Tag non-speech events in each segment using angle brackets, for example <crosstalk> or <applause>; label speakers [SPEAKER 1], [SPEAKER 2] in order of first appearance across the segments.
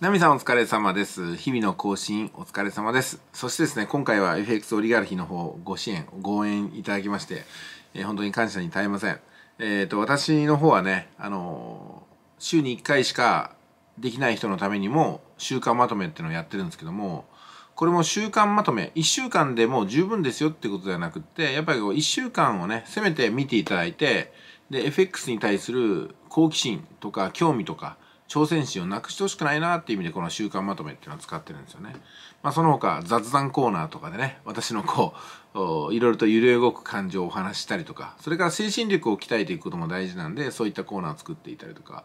[SPEAKER 1] ナミさんお疲れ様です。日々の更新お疲れ様です。そしてですね、今回は FX オリガルヒの方ご支援、ご応援いただきまして、えー、本当に感謝に耐えません。えっ、ー、と、私の方はね、あのー、週に1回しかできない人のためにも週間まとめっていうのをやってるんですけども、これも週間まとめ、1週間でもう十分ですよってことではなくって、やっぱりこう1週間をね、せめて見ていただいて、で、FX に対する好奇心とか興味とか、挑戦心をなくしてほしくないなっていう意味でこの「習慣まとめ」っていうのを使ってるんですよね。まあ、その他雑談コーナーとかでね私のこういろいろと揺れ動く感情をお話したりとかそれから精神力を鍛えていくことも大事なんでそういったコーナーを作っていたりとか、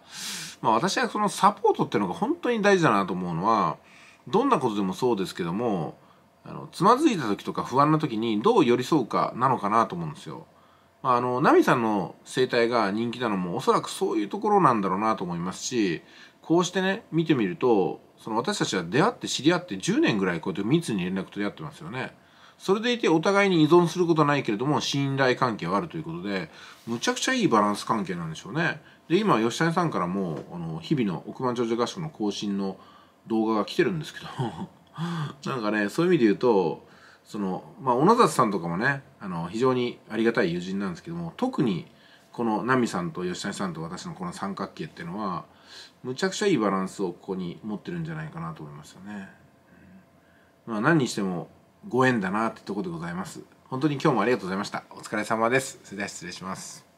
[SPEAKER 1] まあ、私はそのサポートっていうのが本当に大事だなと思うのはどんなことでもそうですけどもあのつまずいた時とか不安な時にどう寄り添うかなのかなと思うんですよ。あの、ナミさんの生態が人気なのもおそらくそういうところなんだろうなと思いますし、こうしてね、見てみると、その私たちは出会って知り合って10年ぐらいこうやって密に連絡と出会ってますよね。それでいてお互いに依存することはないけれども信頼関係はあるということで、むちゃくちゃいいバランス関係なんでしょうね。で、今吉谷さんからも、あの、日々の億万長者合宿の更新の動画が来てるんですけど <laughs> なんかね、そういう意味で言うと、その、まあ、小野里さんとかもねあの非常にありがたい友人なんですけども特にこの奈美さんと吉谷さんと私のこの三角形っていうのはむちゃくちゃいいバランスをここに持ってるんじゃないかなと思いますよね。まあ、何にしてもご縁だなってとこでございます。本当に今日もありがとうございました。お疲れ様です。それでは失礼します。